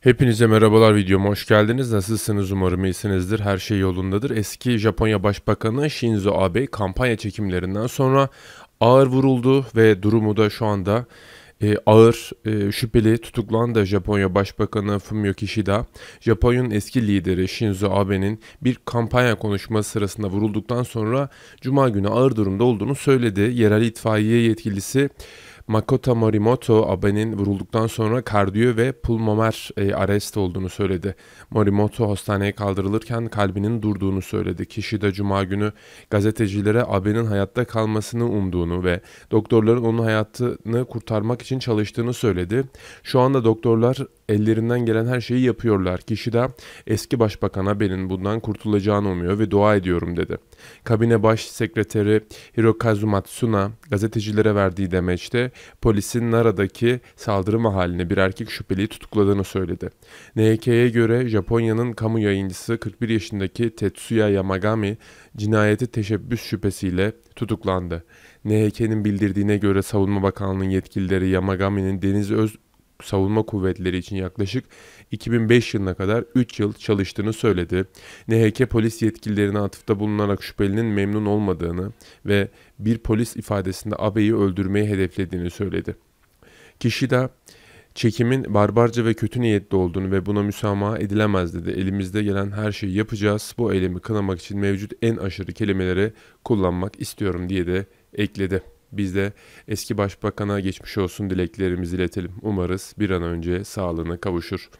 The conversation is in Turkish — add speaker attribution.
Speaker 1: Hepinize merhabalar videoma hoş geldiniz. Nasılsınız umarım iyisinizdir. Her şey yolundadır. Eski Japonya Başbakanı Shinzo Abe kampanya çekimlerinden sonra ağır vuruldu ve durumu da şu anda e, ağır e, şüpheli tutuklandı Japonya Başbakanı Fumio Kishida. Japonya'nın eski lideri Shinzo Abe'nin bir kampanya konuşması sırasında vurulduktan sonra cuma günü ağır durumda olduğunu söyledi. Yerel itfaiye yetkilisi Makoto Morimoto Abe'nin vurulduktan sonra kardiyo ve pulmomer e, arrest olduğunu söyledi. Morimoto hastaneye kaldırılırken kalbinin durduğunu söyledi. Kişi de cuma günü gazetecilere Abe'nin hayatta kalmasını umduğunu ve doktorların onun hayatını kurtarmak için çalıştığını söyledi. Şu anda doktorlar ellerinden gelen her şeyi yapıyorlar. Kişi de eski başbakan Abe'nin bundan kurtulacağını umuyor ve dua ediyorum dedi. Kabine baş sekreteri Hirokazu Matsuna gazetecilere verdiği demeçte polisin Nara'daki saldırı mahalline bir erkek şüpheliyi tutukladığını söyledi. NHK'ye göre Japonya'nın kamu yayıncısı 41 yaşındaki Tetsuya Yamagami cinayeti teşebbüs şüphesiyle tutuklandı. NHK'nin bildirdiğine göre Savunma Bakanlığı yetkilileri Yamagami'nin Deniz Öz savunma kuvvetleri için yaklaşık 2005 yılına kadar 3 yıl çalıştığını söyledi. NHK polis yetkililerine atıfta bulunarak şüphelinin memnun olmadığını ve bir polis ifadesinde abeyi öldürmeyi hedeflediğini söyledi. Kişi de çekimin barbarca ve kötü niyetli olduğunu ve buna müsamaha edilemez dedi. Elimizde gelen her şeyi yapacağız. Bu eylemi kınamak için mevcut en aşırı kelimeleri kullanmak istiyorum diye de ekledi. Biz de eski başbakana geçmiş olsun dileklerimizi iletelim. Umarız bir an önce sağlığına kavuşur.